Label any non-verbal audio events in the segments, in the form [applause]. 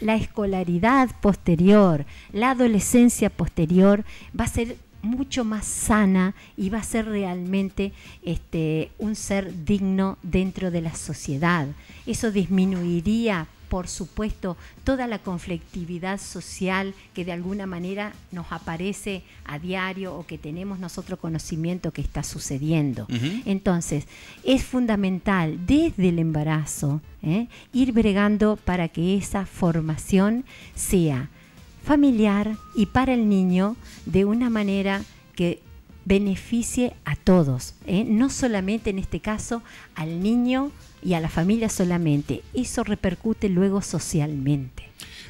la escolaridad posterior, la adolescencia posterior, va a ser mucho más sana y va a ser realmente este, un ser digno dentro de la sociedad. Eso disminuiría por supuesto, toda la conflictividad social que de alguna manera nos aparece a diario o que tenemos nosotros conocimiento que está sucediendo. Entonces, es fundamental desde el embarazo ¿eh? ir bregando para que esa formación sea familiar y para el niño de una manera que beneficie a todos, ¿eh? no solamente en este caso al niño y a la familia solamente, eso repercute luego socialmente.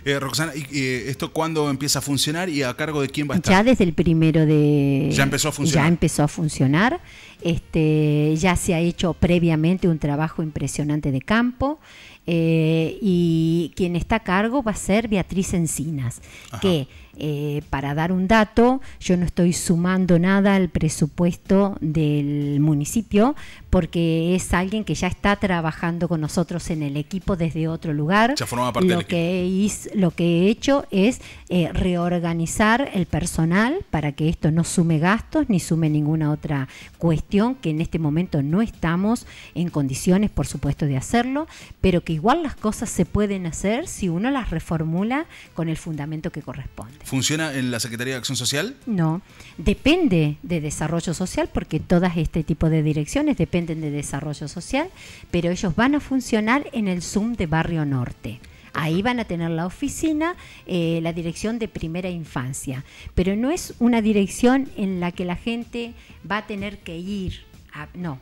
Eh, Roxana, ¿y, eh, esto cuándo empieza a funcionar y a cargo de quién va a estar? Ya desde el primero de... Ya empezó a funcionar. Ya empezó a funcionar. Este, ya se ha hecho previamente un trabajo impresionante de campo y quien está a cargo va a ser Beatriz Encinas, que eh, para dar un dato, yo no estoy sumando nada al presupuesto del municipio porque es alguien que ya está trabajando con nosotros en el equipo desde otro lugar. lo, que lo que he hecho es eh, reorganizar el personal para que esto no sume gastos ni sume ninguna otra cuestión que en este momento no estamos en condiciones, por supuesto, de hacerlo, pero que igual las cosas se pueden hacer si uno las reformula con el fundamento que corresponde. ¿Funciona en la Secretaría de Acción Social? No, depende de desarrollo social porque todas este tipo de direcciones dependen de desarrollo social, pero ellos van a funcionar en el Zoom de Barrio Norte. Ahí van a tener la oficina, eh, la dirección de primera infancia, pero no es una dirección en la que la gente va a tener que ir. A, no,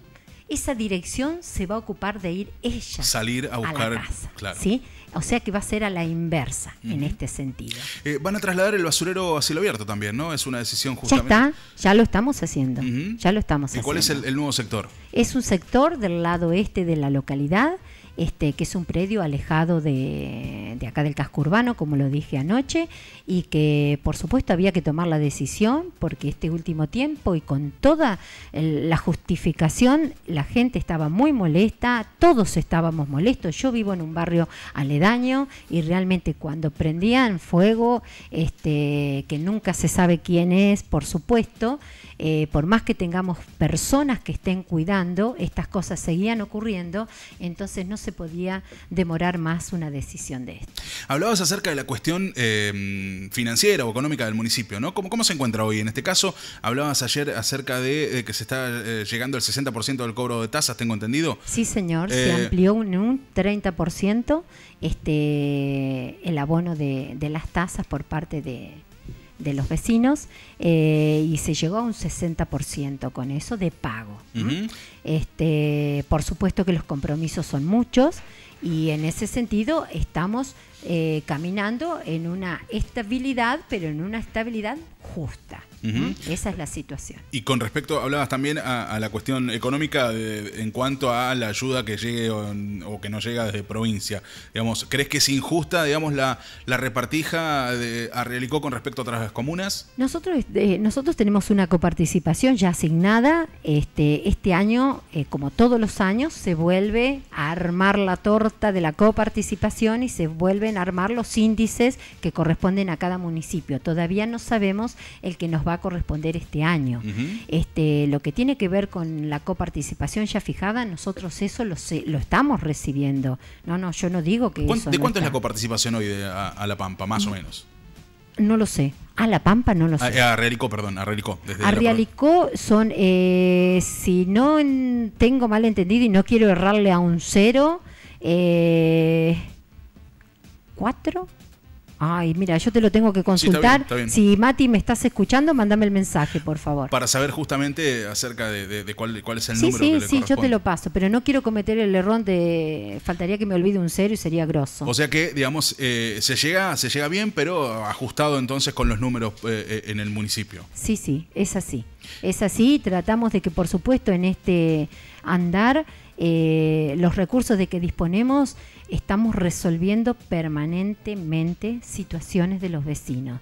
esa dirección se va a ocupar de ir ella. Salir a buscar. la casa, claro. ¿sí? O sea que va a ser a la inversa en este sentido. Eh, van a trasladar el basurero a cielo abierto también, ¿no? Es una decisión justamente. Ya está, ya lo estamos haciendo. Ya lo estamos ¿Y ¿Cuál es el, el, nuevo sector? Es un sector del lado este de la localidad este, que es un predio alejado de, acá del casco urbano, como lo dije anoche, y que por supuesto había que tomar la decisión porque este último tiempo y con toda la justificación la gente estaba muy molesta, todos estábamos molestos, yo vivo en un barrio aledaño y realmente cuando prendían fuego, este, que nunca se sabe quién es, por supuesto, eh, por más que tengamos personas que estén cuidando, estas cosas seguían ocurriendo, entonces no se podía demorar más una decisión de esto. Hablabas acerca de la cuestión em, financiera o económica del municipio, ¿no? ¿Cómo, ¿Cómo, se encuentra hoy? En este caso, hablabas ayer acerca de, eh, que se está eh, llegando al 60% del cobro de tasas, tengo entendido. Sí, señor, se eh, amplió un, un 30% este, el abono de las tasas por parte de de los vecinos eh, y se llegó a un 60% con eso de pago. Este, por supuesto que los compromisos son muchos y en ese sentido estamos eh, caminando en una estabilidad, pero en una estabilidad justa. Esa es la situación. Y con respecto, hablabas también a, la cuestión económica en cuanto a la ayuda que llegue o, que no llega desde provincia. Digamos, ¿Crees que es injusta digamos, la, la repartija de Arrealicó con respecto a otras comunas? Nosotros, este, nosotros tenemos una coparticipación ya asignada. Este, este año, eh, como todos los años, se vuelve a armar la torta de la coparticipación y se vuelven a armar los índices que corresponden a cada municipio. Todavía no sabemos el que nos va corresponder este año. este, lo que tiene que ver con la coparticipación ya fijada, nosotros eso lo, estamos recibiendo. No, no, yo no digo que... ¿De cuánto es la coparticipación hoy de, a, La Pampa, más o mm. menos? No lo sé. A La Pampa no lo sé. A, Realicó, perdón, a Realicó. a Realicó son, eh, si no tengo mal entendido y no quiero errarle a un cero, eh, ¿cuatro? Ay, mira, yo te lo tengo que consultar. Si Mati me estás escuchando, mándame el mensaje, por favor. Para saber justamente acerca de, cuál, es el número. Sí, que le sí, yo te lo paso, pero no quiero cometer el error de faltaría que me olvide un cero y sería grosso. O sea que, digamos, eh, se llega, se llega bien, pero ajustado entonces con los números eh, eh, en el municipio. Sí, sí, es así, es así. Tratamos de que, por supuesto, en este andar eh, los recursos de que disponemos, estamos resolviendo permanentemente situaciones de los vecinos.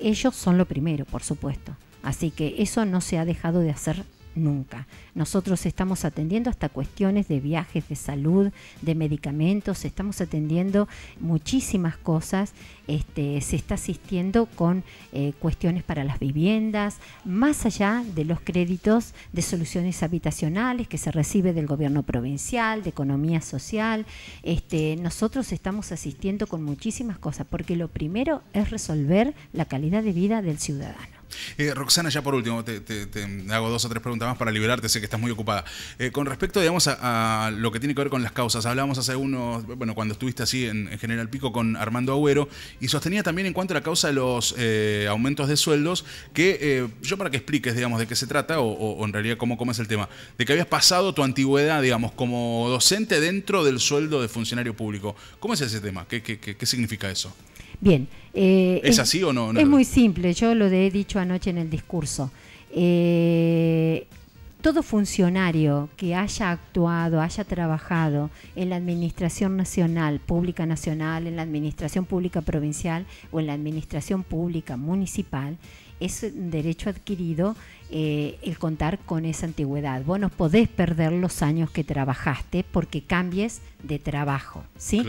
Ellos son lo primero, por supuesto. Así que eso no se ha dejado de hacer nunca. Nosotros estamos atendiendo hasta cuestiones de viajes, de salud, de medicamentos, estamos atendiendo muchísimas cosas, este, se está asistiendo con eh, cuestiones para las viviendas, más allá de los créditos de soluciones habitacionales que se recibe del gobierno provincial, de economía social, este, nosotros estamos asistiendo con muchísimas cosas, porque lo primero es resolver la calidad de vida del ciudadano. Eh, Roxana, ya por último, te, hago dos o tres preguntas más para liberarte, sé que estás muy ocupada. Eh, con respecto, digamos, a, lo que tiene que ver con las causas, hablábamos hace unos, bueno, cuando estuviste así en, General Pico con Armando Agüero, y sostenía también en cuanto a la causa de los eh, aumentos de sueldos, que yo para que expliques, digamos, de qué se trata, o, en realidad cómo, cómo es el tema, de que habías pasado tu antigüedad, digamos, como docente dentro del sueldo de funcionario público. ¿Cómo es ese tema? qué, qué, qué significa eso? Bien. Eh, ¿Es, así o no? Es muy simple, yo lo he dicho anoche en el discurso. Eh, todo funcionario que haya actuado, haya trabajado en la Administración Nacional, Pública Nacional, en la Administración Pública Provincial o en la Administración Pública Municipal, es un derecho adquirido eh, el contar con esa antigüedad. Vos no podés perder los años que trabajaste porque cambies de trabajo. ¿sí?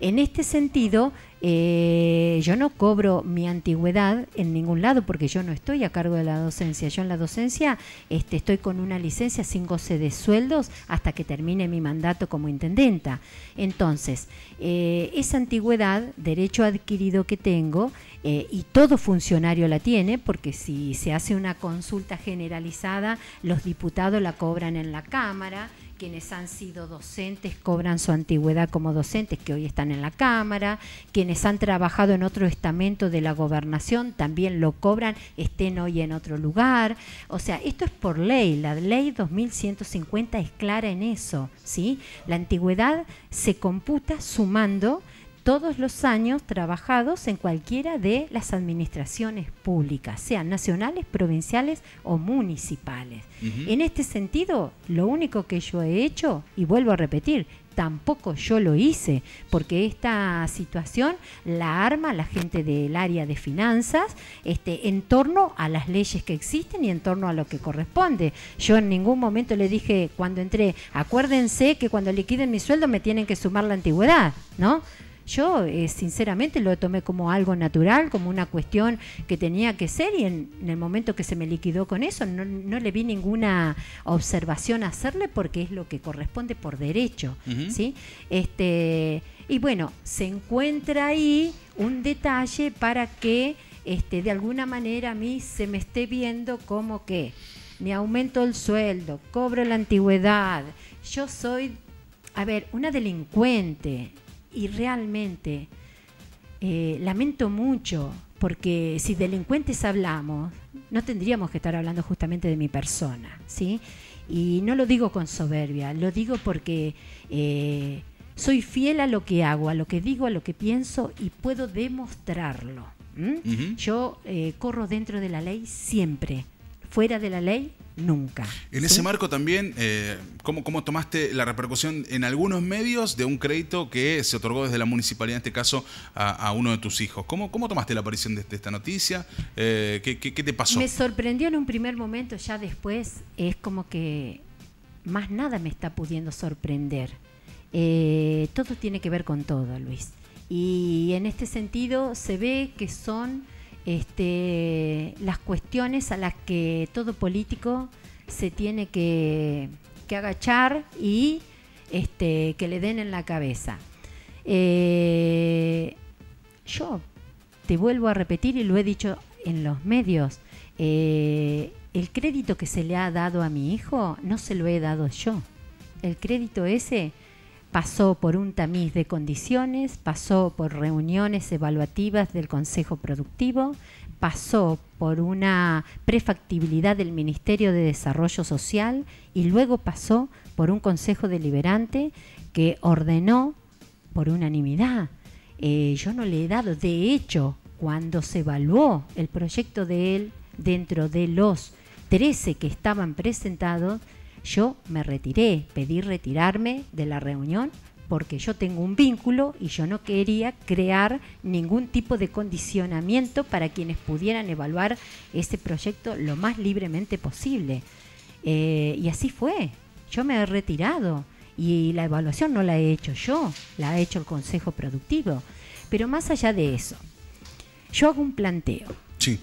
En este sentido, eh, yo no cobro mi antigüedad en ningún lado porque yo no estoy a cargo de la docencia. Yo en la docencia este, estoy con una licencia sin goce de sueldos hasta que termine mi mandato como intendenta. Entonces, eh, esa antigüedad, derecho adquirido que tengo, eh, y todo funcionario la tiene, porque si se hace una consulta generalizada, los diputados la cobran en la Cámara quienes han sido docentes cobran su antigüedad como docentes, que hoy están en la Cámara, quienes han trabajado en otro estamento de la gobernación también lo cobran, estén hoy en otro lugar. O sea, esto es por ley, la ley 2150 es clara en eso, ¿sí? La antigüedad se computa sumando todos los años trabajados en cualquiera de las administraciones públicas, sean nacionales, provinciales o municipales. En este sentido, lo único que yo he hecho, y vuelvo a repetir, tampoco yo lo hice, porque esta situación la arma la gente del área de finanzas este, en torno a las leyes que existen y en torno a lo que corresponde. Yo en ningún momento le dije cuando entré, acuérdense que cuando liquiden mi sueldo me tienen que sumar la antigüedad, ¿no? Yo, eh, sinceramente, lo tomé como algo natural, como una cuestión que tenía que ser y en, el momento que se me liquidó con eso, no, le vi ninguna observación hacerle porque es lo que corresponde por derecho, ¿sí? Este, y bueno, se encuentra ahí un detalle para que este, de alguna manera a mí se me esté viendo como que me aumento el sueldo, cobro la antigüedad, yo soy, a ver, una delincuente, y realmente eh, lamento mucho porque si delincuentes hablamos, no tendríamos que estar hablando justamente de mi persona, ¿sí? Y no lo digo con soberbia, lo digo porque eh, soy fiel a lo que hago, a lo que digo, a lo que pienso y puedo demostrarlo. Yo eh, corro dentro de la ley siempre. Fuera de la ley nunca. En ese marco también, eh, ¿cómo, tomaste la repercusión en algunos medios de un crédito que se otorgó desde la municipalidad, en este caso, a, uno de tus hijos? ¿Cómo, cómo tomaste la aparición de, esta noticia? Eh, ¿qué, te pasó? Me sorprendió en un primer momento, ya después es como que más nada me está pudiendo sorprender. Eh, todo tiene que ver con todo, Luis. Y en este sentido se ve que son este, las cuestiones a las que todo político se tiene que, agachar y este, que le den en la cabeza. Eh, yo te vuelvo a repetir y lo he dicho en los medios, eh, el crédito que se le ha dado a mi hijo no se lo he dado yo. El crédito ese pasó por un tamiz de condiciones, pasó por reuniones evaluativas del Consejo Productivo, pasó por una prefactibilidad del Ministerio de Desarrollo Social y luego pasó por un Consejo Deliberante que ordenó por unanimidad. Eh, yo no le he dado, de hecho, cuando se evaluó el proyecto de él dentro de los 13 que estaban presentados, yo me retiré, pedí retirarme de la reunión porque yo tengo un vínculo y yo no quería crear ningún tipo de condicionamiento para quienes pudieran evaluar ese proyecto lo más libremente posible. Eh, y así fue, yo me he retirado y la evaluación no la he hecho yo, la ha hecho el Consejo Productivo. Pero más allá de eso, yo hago un planteo. Sí.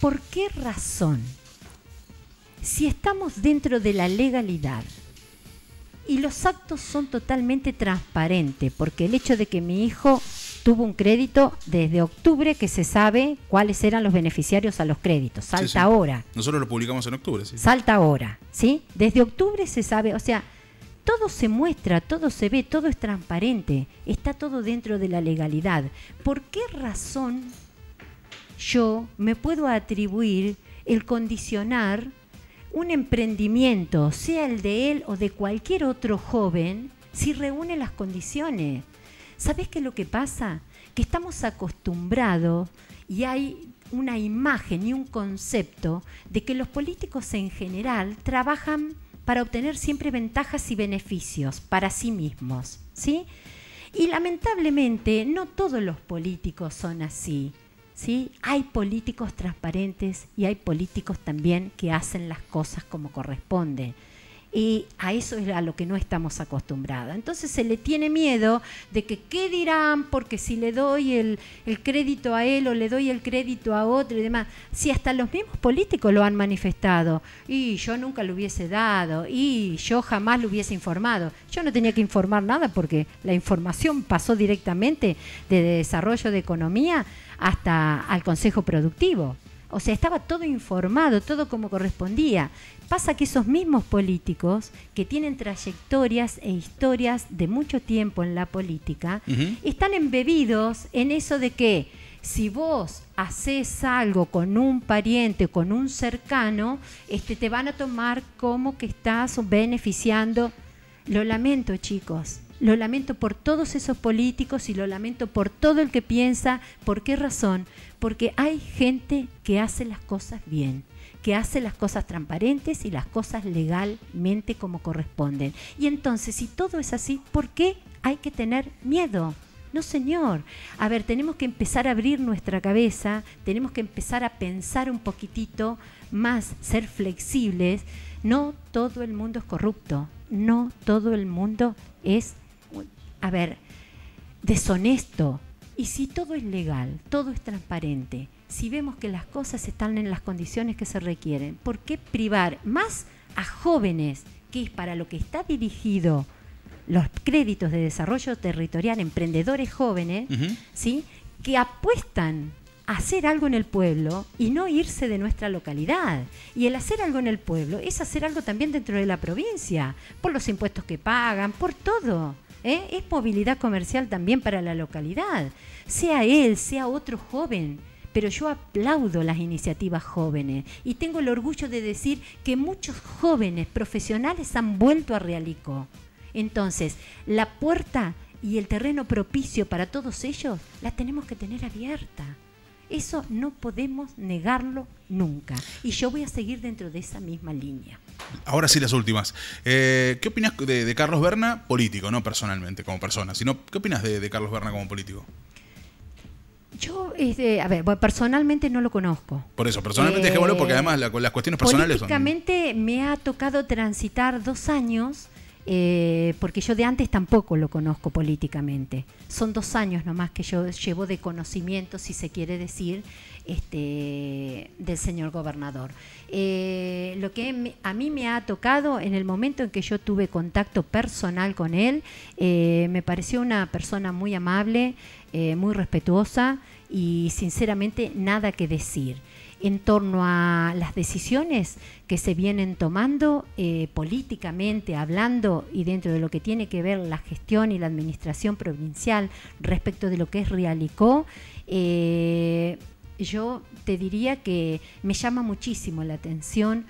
¿Por qué razón si estamos dentro de la legalidad y los actos son totalmente transparentes, porque el hecho de que mi hijo tuvo un crédito desde octubre que se sabe cuáles eran los beneficiarios a los créditos, salta ahora. Nosotros lo publicamos en octubre, sí. Salta ahora, ¿sí? Desde octubre se sabe, o sea, todo se muestra, todo se ve, todo es transparente, está todo dentro de la legalidad. ¿Por qué razón yo me puedo atribuir el condicionar un emprendimiento, sea el de él o de cualquier otro joven, si reúne las condiciones. ¿Sabes qué es lo que pasa? Que estamos acostumbrados y hay una imagen y un concepto de que los políticos en general trabajan para obtener siempre ventajas y beneficios para sí mismos, ¿sí? Y lamentablemente no todos los políticos son así. ¿sí? Hay políticos transparentes y hay políticos también que hacen las cosas como corresponde. Y a eso es a lo que no estamos acostumbrados. Entonces se le tiene miedo de que qué dirán, porque si le doy el, el, crédito a él o le doy el crédito a otro y demás. Si hasta los mismos políticos lo han manifestado, y yo nunca lo hubiese dado, y yo jamás lo hubiese informado. Yo no tenía que informar nada porque la información pasó directamente de desarrollo de economía hasta al Consejo Productivo. O sea, estaba todo informado, todo como correspondía. Pasa que esos mismos políticos que tienen trayectorias e historias de mucho tiempo en la política, están embebidos en eso de que si vos haces algo con un pariente, con un cercano, este, te van a tomar como que estás beneficiando. Lo lamento, chicos. Lo lamento por todos esos políticos y lo lamento por todo el que piensa. ¿Por qué razón? Porque hay gente que hace las cosas bien que hace las cosas transparentes y las cosas legalmente como corresponden. Y entonces, si todo es así, ¿por qué hay que tener miedo? No, señor. A ver, tenemos que empezar a abrir nuestra cabeza, tenemos que empezar a pensar un poquitito más, ser flexibles. No todo el mundo es corrupto, no todo el mundo es a ver, deshonesto. Y si todo es legal, todo es transparente, si vemos que las cosas están en las condiciones que se requieren, ¿por qué privar más a jóvenes, que es para lo que está dirigido los créditos de desarrollo territorial, emprendedores jóvenes, ¿sí? que apuestan a hacer algo en el pueblo y no irse de nuestra localidad. Y el hacer algo en el pueblo es hacer algo también dentro de la provincia, por los impuestos que pagan, por todo. ¿eh? es movilidad comercial también para la localidad, sea él, sea otro joven. Pero yo aplaudo las iniciativas jóvenes y tengo el orgullo de decir que muchos jóvenes profesionales han vuelto a Realico. Entonces, la puerta y el terreno propicio para todos ellos la tenemos que tener abierta. Eso no podemos negarlo nunca. Y yo voy a seguir dentro de esa misma línea ahora sí las últimas. Eh, ¿Qué opinas de, Carlos Berna, político, no personalmente, como persona, sino qué opinas de, Carlos Berna como político? Yo, este, a ver, personalmente no lo conozco. Por eso, personalmente que, dejémoslo porque además la, las cuestiones personales políticamente me ha tocado transitar dos años, eh, porque yo de antes tampoco lo conozco políticamente. Son dos años nomás que yo llevo de conocimiento, si se quiere decir, este, del señor gobernador. Eh, lo que a mí me ha tocado en el momento en que yo tuve contacto personal con él, eh, me pareció una persona muy amable, eh, muy respetuosa y sinceramente nada que decir en torno a las decisiones que se vienen tomando políticamente hablando y dentro de lo que tiene que ver la gestión y la administración provincial respecto de lo que es Realicó. Eh, yo te diría que me llama muchísimo la atención.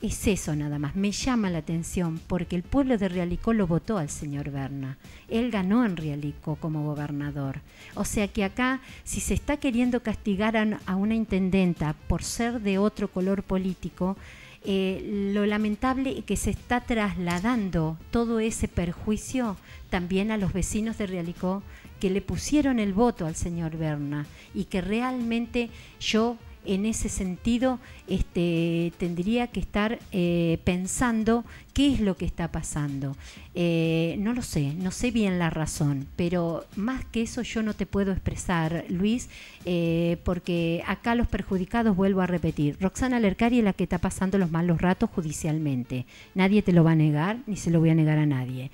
Es eso nada más, me llama la atención porque el pueblo de Realicó lo votó al señor Berna. Él ganó en Rialicó como gobernador. O sea que acá, si se está queriendo castigar a una intendenta por ser de otro color político, eh, lo lamentable es que se está trasladando todo ese perjuicio también a los vecinos de Realicó que le pusieron el voto al señor Berna y que realmente yo en ese sentido este, tendría que estar eh, pensando qué es lo que está pasando. Eh, no lo sé, no sé bien la razón, pero más que eso yo no te puedo expresar, Luis, eh, porque acá los perjudicados, vuelvo a repetir, Roxana Lercari es la que está pasando los malos ratos judicialmente. Nadie te lo va a negar, ni se lo voy a negar a nadie.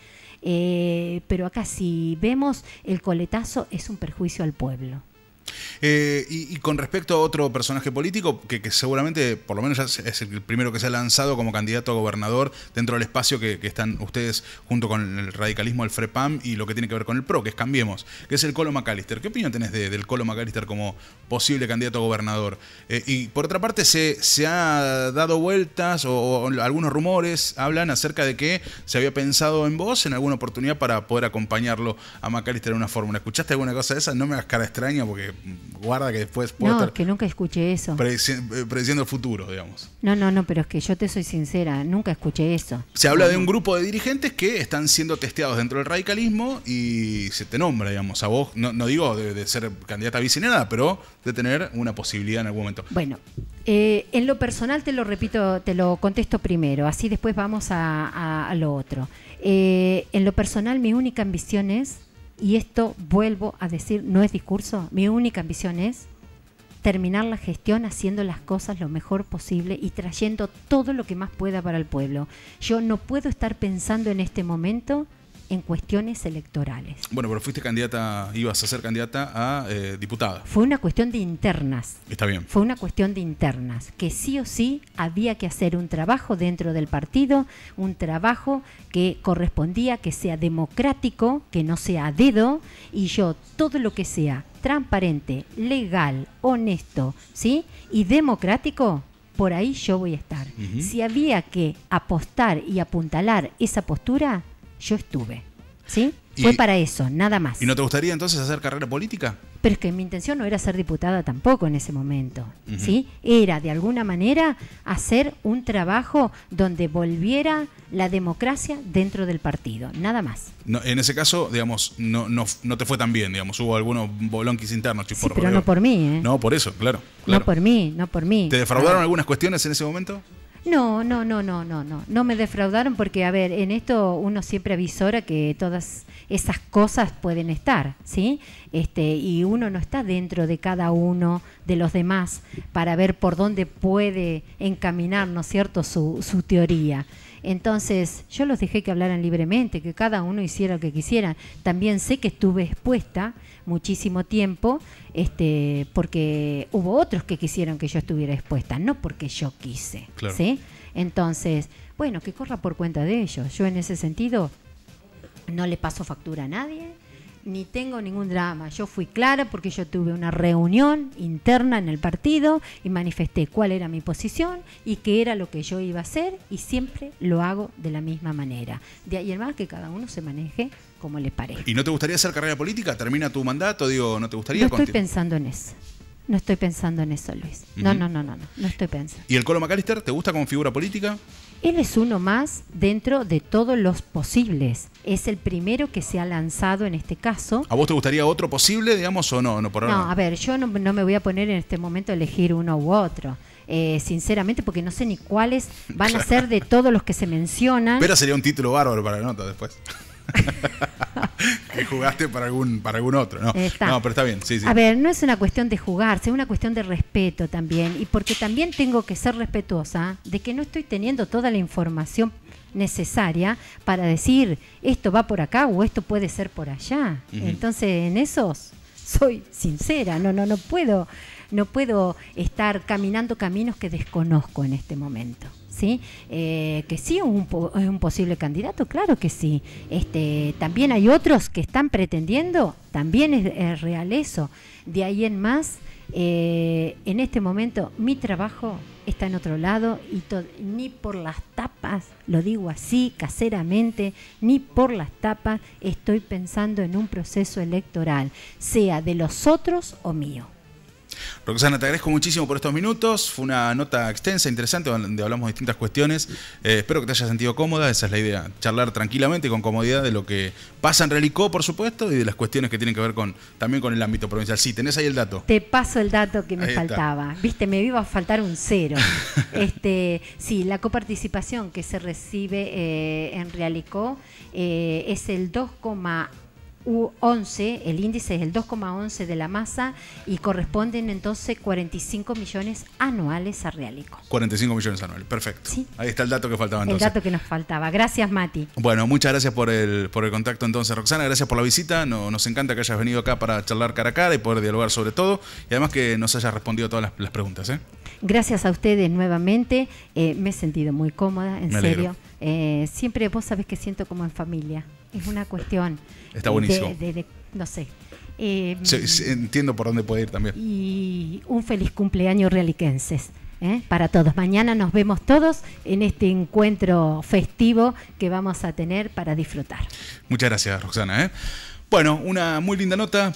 pero acá si vemos el coletazo es un perjuicio al pueblo. Eh, y, con respecto a otro personaje político, que, seguramente, por lo menos es el primero que se ha lanzado como candidato a gobernador dentro del espacio que, están ustedes junto con el radicalismo el FREPAM y lo que tiene que ver con el PRO, que es Cambiemos, que es el Colo McAllister. ¿Qué opinión tenés del Colo McAllister como posible candidato a gobernador? Eh, y por otra parte, se, se ha dado vueltas o, algunos rumores hablan acerca de que se había pensado en vos en alguna oportunidad para poder acompañarlo a McAllister en una fórmula. ¿Escuchaste alguna cosa de esa? No me hagas cara extraña porque guarda que después No, que nunca escuché eso. Eh, prediciendo el futuro, digamos. No, no, no, pero es que yo te soy sincera, nunca escuché eso. Se habla de un grupo de dirigentes que están siendo testeados dentro del radicalismo y se te nombra, digamos, a vos, no, digo de, ser candidata a nada, pero de tener una posibilidad en algún momento. Bueno, eh, en lo personal te lo repito, te lo contesto primero, así después vamos a, lo otro. Eh, en lo personal mi única ambición es y esto vuelvo a decir, no es discurso, mi única ambición es terminar la gestión haciendo las cosas lo mejor posible y trayendo todo lo que más pueda para el pueblo. Yo no puedo estar pensando en este momento en cuestiones electorales. Bueno, pero fuiste candidata, ibas a ser candidata a eh, diputada. Fue una cuestión de internas. Está bien. Fue una cuestión de internas, que sí o sí había que hacer un trabajo dentro del partido, un trabajo que correspondía que sea democrático, que no sea a dedo, y yo todo lo que sea transparente, legal, honesto, ¿sí? Y democrático, por ahí yo voy a estar. Si había que apostar y apuntalar esa postura, yo estuve. ¿Sí? Fue para eso, nada más. ¿Y no te gustaría entonces hacer carrera política? Pero es que mi intención no era ser diputada tampoco en ese momento, ¿sí? Era de alguna manera hacer un trabajo donde volviera la democracia dentro del partido, nada más. No, en ese caso, digamos, no, no, no te fue tan bien, digamos, hubo algunos bolonquis internos, sí, pero no por mí, ¿eh? No, por eso, claro, claro, No por mí, no por mí. ¿Te defraudaron algunas cuestiones en ese momento? No, no, no, no, no, no. No me defraudaron porque, a ver, en esto uno siempre avisora que todas esas cosas pueden estar, ¿sí? Este, y uno no está dentro de cada uno de los demás para ver por dónde puede encaminar, ¿no cierto?, su, su teoría. Entonces, yo los dejé que hablaran libremente, que cada uno hiciera lo que quisiera. También sé que estuve expuesta muchísimo tiempo, este, porque hubo otros que quisieron que yo estuviera expuesta, no porque yo quise. Entonces, bueno, que corra por cuenta de ellos. Yo en ese sentido no le paso factura a nadie ni tengo ningún drama. Yo fui clara porque yo tuve una reunión interna en el partido y manifesté cuál era mi posición y qué era lo que yo iba a hacer y siempre lo hago de la misma manera. De ahí más que cada uno se maneje como le parezca. ¿Y no te gustaría hacer carrera política? ¿Termina tu mandato? Digo, ¿no te gustaría? Yo estoy pensando en eso. No estoy pensando en eso, Luis. No, no, no, no, no, estoy pensando. ¿Y el Colo McAllister te gusta como figura política? Él es uno más dentro de todos los posibles. Es el primero que se ha lanzado en este caso. ¿A vos te gustaría otro posible, digamos, o no? No, a ver, yo no, me voy a poner en este momento a elegir uno u otro. Eh, sinceramente, porque no sé ni cuáles van a ser de todos los que se mencionan. Pero sería un título bárbaro para la nota después. [laughs] que jugaste para algún, para algún otro, ¿no? No, pero está bien, A ver, no es una cuestión de jugarse, es una cuestión de respeto también. Y porque también tengo que ser respetuosa de que no estoy teniendo toda la información necesaria para decir esto va por acá o esto puede ser por allá. Entonces, en esos soy sincera, no, no, no puedo, no puedo estar caminando caminos que desconozco en este momento. ¿sí? Eh, que sí un, es un posible candidato, claro que sí. Este, también hay otros que están pretendiendo, también es, real eso. De ahí en más, eh, en este momento mi trabajo está en otro lado y ni por las tapas, lo digo así caseramente, ni por las tapas estoy pensando en un proceso electoral, sea de los otros o mío. Roxana, te agradezco muchísimo por estos minutos. Fue una nota extensa, interesante, donde hablamos de distintas cuestiones. Eh, espero que te hayas sentido cómoda, esa es la idea. Charlar tranquilamente, y con comodidad, de lo que pasa en Realicó, por supuesto, y de las cuestiones que tienen que ver con también con el ámbito provincial. Sí, tenés ahí el dato. Te paso el dato que me faltaba. Viste, me iba a faltar un cero. [laughs] este, sí, la coparticipación que se recibe eh, en Realicó eh, es el 2,1%. U11, el índice es el 2,11 de la masa y corresponden entonces 45 millones anuales a Realico. 45 millones anuales, perfecto. Ahí está el dato que faltaba entonces. El dato que nos faltaba. Gracias, Mati. Bueno, muchas gracias por el, por el contacto entonces, Roxana. Gracias por la visita. nos encanta que hayas venido acá para charlar cara a cara y poder dialogar sobre todo. Y además que nos hayas respondido todas las, preguntas. ¿eh? Gracias a ustedes nuevamente. Eh, me he sentido muy cómoda, en serio. Eh, siempre vos sabés que siento como en familia es una cuestión. Está buenísimo. no sé. Eh, entiendo por dónde puede ir también. Y un feliz cumpleaños realiquenses. ¿eh? Para todos. Mañana nos vemos todos en este encuentro festivo que vamos a tener para disfrutar. Muchas gracias, Roxana. ¿eh? Bueno, una muy linda nota.